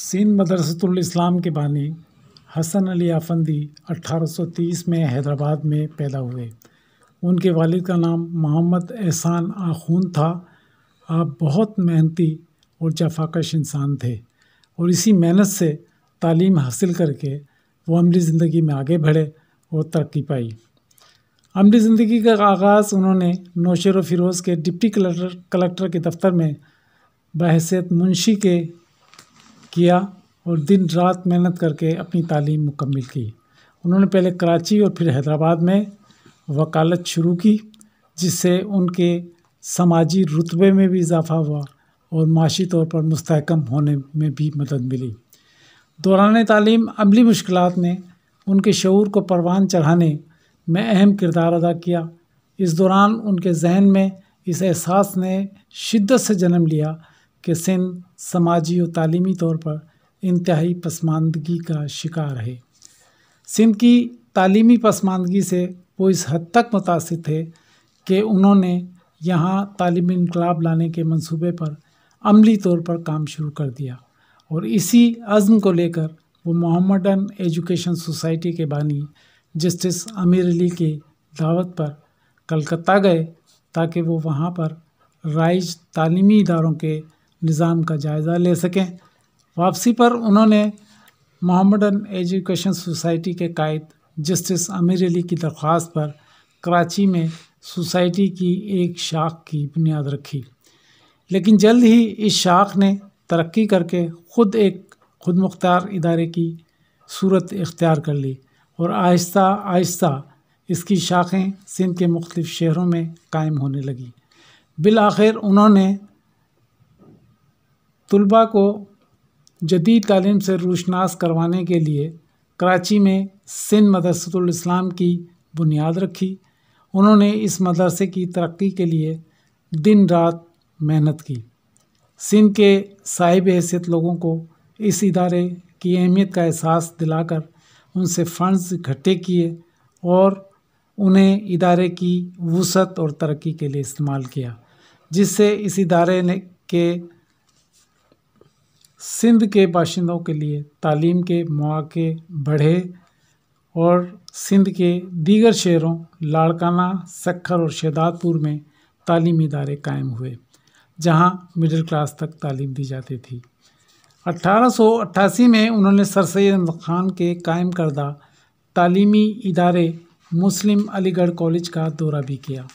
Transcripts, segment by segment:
scene मदरसतुल इस्लाम के बानी हसन अली आफंदी 1830 में हैदराबाद में पैदा हुए उनके वालिद का नाम मोहम्मद एहसान आखून था आप बहुत मेहनती और जफाकश इंसान थे और इसी मेहनत से तालीम हासिल करके वो अमली ज़िंदगी में आगे बढ़े और तरक्की पाई अमली ज़िंदगी का आगाज़ उन्होंने नौशर फिरोज़ के डिप्टी कलेक्टर कलेक्टर के दफ्तर में बहसीत मुंशी के किया और दिन रात मेहनत करके अपनी तालीम मुकम्मल की उन्होंने पहले कराची और फिर हैदराबाद में वकालत शुरू की जिससे उनके समाजी रुतबे में भी इजाफ़ा हुआ और माशी तौर पर मुस्तकम होने में भी मदद मिली दौरान तालीम अमली मुश्किल ने उनके शूर को परवान चढ़ाने में अहम किरदार अदा किया इस दौरान उनके जहन में इस एहसास ने शिद्दत से जन्म लिया कि सिंध समाजी और तालीमी तौर पर इंतहाई पसमानदगी का शिकार है सिंध की तलीमी पसमानदगी से वो इस हद तक मुतासर थे कि उन्होंने यहाँ तलीमी इनकलाब लाने के मंसूबे पर अमली तौर पर काम शुरू कर दिया और इसी अज़म को लेकर वो मोहम्मदन एजुकेशन सोसाइटी के बानी जस्टिस आमिर अली की दावत पर कलकत्ता गए ताकि वो वहाँ पर राइज तलीमी इदारों के निज़ाम का जायज़ा ले सकें वापसी पर उन्होंने मोहम्मदन एजुकेशन सोसाइटी के कायद जस्टिस आमिर अली की दरख्वास्त पर कराची में सोसाइटी की एक शाख की बुनियाद रखी लेकिन जल्द ही इस शाख ने तरक्की करके ख़ुद एक खुद मुख्तार इदारे की सूरत इख्तियार कर ली और आहिस्ता आहिस्ता इसकी शाखें सिंध के मुख्तु शहरों में कायम होने लगी बिल आखिर उन्होंने तलबा को जदीद तालीम से रोशनास करवाने के लिए कराची में सिंध मदरसतम की बुनियाद रखी उन्होंने इस मदरसे की तरक्की के लिए दिन रात मेहनत की सिंध के साहिब हैसियत लोगों को इस इदारे की अहमियत का एहसास दिलाकर उनसे फ़ंड्स इकट्ठे किए और उन्हें इदारे की वसत और तरक्की के लिए इस्तेमाल किया जिससे इस इदारे ने के सिंध के बाशिंदों के लिए तालीम के मौके बढ़े और सिंध के दीगर शहरों लाड़काना सखर और शहदादपुर में तालीमी इदारे कायम हुए जहां मिडिल क्लास तक तालीम दी जाती थी 1888 में उन्होंने सर सैद खान के कायम करदा तालीमी इदारे मुस्लिम अलीगढ़ कॉलेज का दौरा भी किया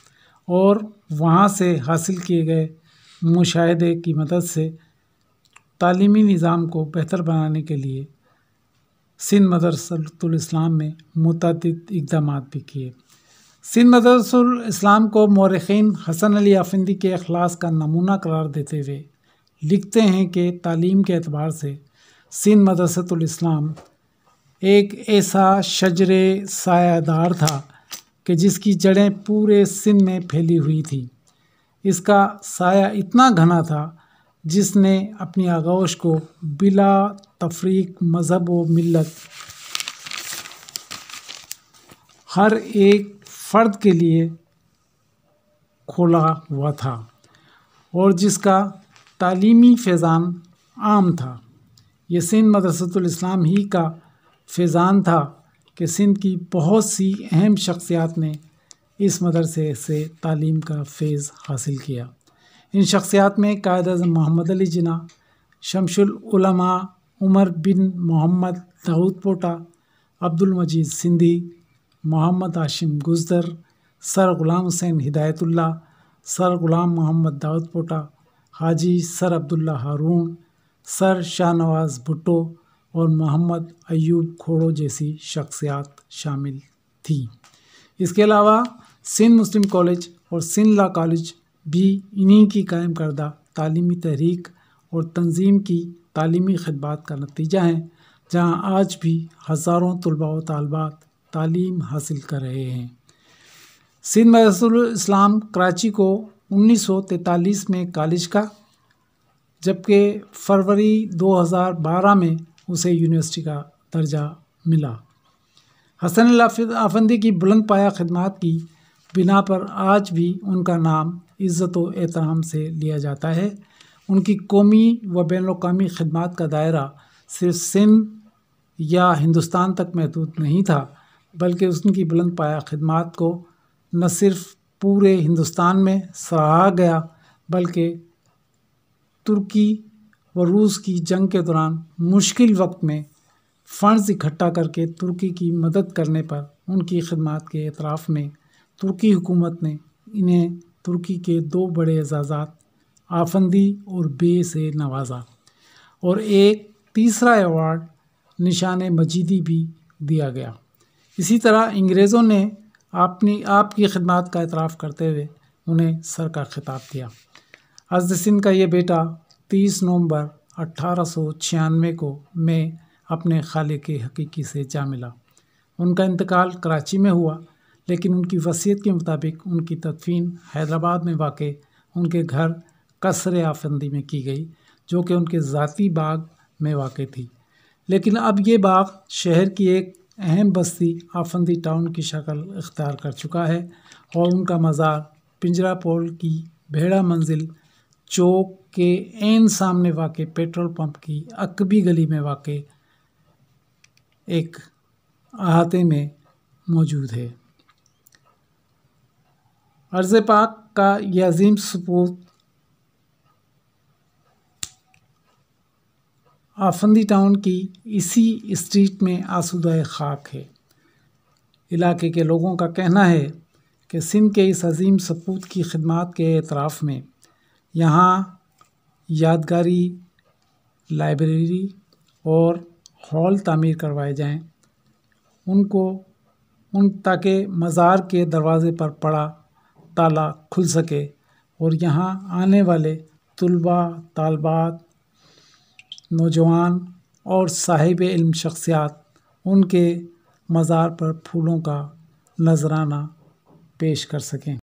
और वहाँ से हासिल किए गए मुशाहदे की मदद से तालीमी निज़ाम को बेहतर बनाने के लिए सिंध मदरसतुलस्लाम में मुतद इकदाम भी किए सिंध मदरसलाम को मौरखीन हसन अली आफिंदी के अखलास का नमूना करार देते हुए लिखते हैं कि तालीम के अतबार से सिंध मदरसतुलस्लाम एक ऐसा शजर सायादार था कि जिसकी जड़ें पूरे सिंध में फैली हुई थी इसका साया इतना घना था जिसने अपनी आगोश को बिला तफरीक मज़हब व मिलत हर एक फ़र्द के लिए खोला हुआ था और जिसका तालीमी फैज़ान आम था यह सिंध मदरसतम ही का फैज़ान था कि सिंध की बहुत सी अहम शख्सियात ने इस मदरसे से तालीम का फैज़ हासिल किया इन शख्सियात में Quaid Azam Mohammad Ali Jinnah Shamsul Ulama Umar bin Mohammad Daud Pota Abdul Majid Sindhi Mohammad Hashim Gazdar Sir Ghulam Hussain Hidayatullah Sir Ghulam Mohammad Daud Pota Haji Sir Abdullah Haroon Sir Shahnawaz Bhutto और मोहम्मद अयूब खोड़ो जैसी शख्सियात शामिल थी इसके अलावा सिंध मुस्लिम कॉलेज और सिंध ला कॉलेज भी इन्हीं की कायम करदा तालीमी तहरीक और तंजीम की तालीमी खदबात का नतीजा है जहाँ आज भी हज़ारों तलबा व तलबात तालीम हासिल कर रहे हैं सिंध मदरसुल इस्लाम कराची को 1943 में कॉलेज का जबकि फरवरी 2012 में उसे यूनिवर्सिटी का दर्जा मिला हसन आफंदी की बुलंद पाया खदमात की बिना पर आज भी उनका नाम इज़्ज़त एहतराम से लिया जाता है उनकी कौमी व बैन खदमात का दायरा सिर्फ सिंध या हिंदुस्तान तक महदूद नहीं था बल्कि उनकी बुलंद पाया खदमात को न सिर्फ पूरे हिंदुस्तान में सराहा गया बल्कि तुर्की व रूस की जंग के दौरान मुश्किल वक्त में फ़ंड्स इकट्ठा करके तुर्की की मदद करने पर उनकी खदमात के अतराफ़ में तुर्की हुकूमत ने इन्हें तुर्की के दो बड़े एजाज़ात आफंदी और बे से नवाजा और एक तीसरा एवार्ड निशान मजीदी भी दिया गया इसी तरह अंग्रेज़ों ने अपनी आपकी खिदमत का एतराफ़ करते हुए उन्हें सर का खिताब दिया सिंह का ये बेटा 30 नवंबर अट्ठारह को मैं अपने खाले के हकीकी से जा मिला उनका इंतकाल कराची में हुआ लेकिन उनकी वसीयत के मुताबिक उनकी तदफीन हैदराबाद में वाक़ उनके घर कसर आफंदी में की गई जो कि उनके ज़ाती बाग में वाक़ थी लेकिन अब ये बाग शहर की एक अहम बस्ती आफंदी टाउन की शक्ल इख्तियार कर चुका है और उनका मज़ार पिंजरा पोल की भेड़ा मंजिल चौक के एन सामने वाक़ पेट्रोल पंप की अकबी गली में वाक़ एक अहाते में मौजूद है अर्ज़ पाक का यह अजीम सपूत आफंदी टाउन की इसी स्ट्रीट में आसुदा खाक है इलाके के लोगों का कहना है कि सिंध के इस अजीम सपूत की खदमात के अतराफ़ में यहाँ यादगारी लाइब्रेरी और हॉल तामीर करवाए जाएं उनको उन ताकि मज़ार के दरवाज़े पर पड़ा ताला खुल सके और यहाँ आने वाले तलबा तलबात नौजवान और साहिब इल्म शख्सियात उनके मज़ार पर फूलों का नजराना पेश कर सकें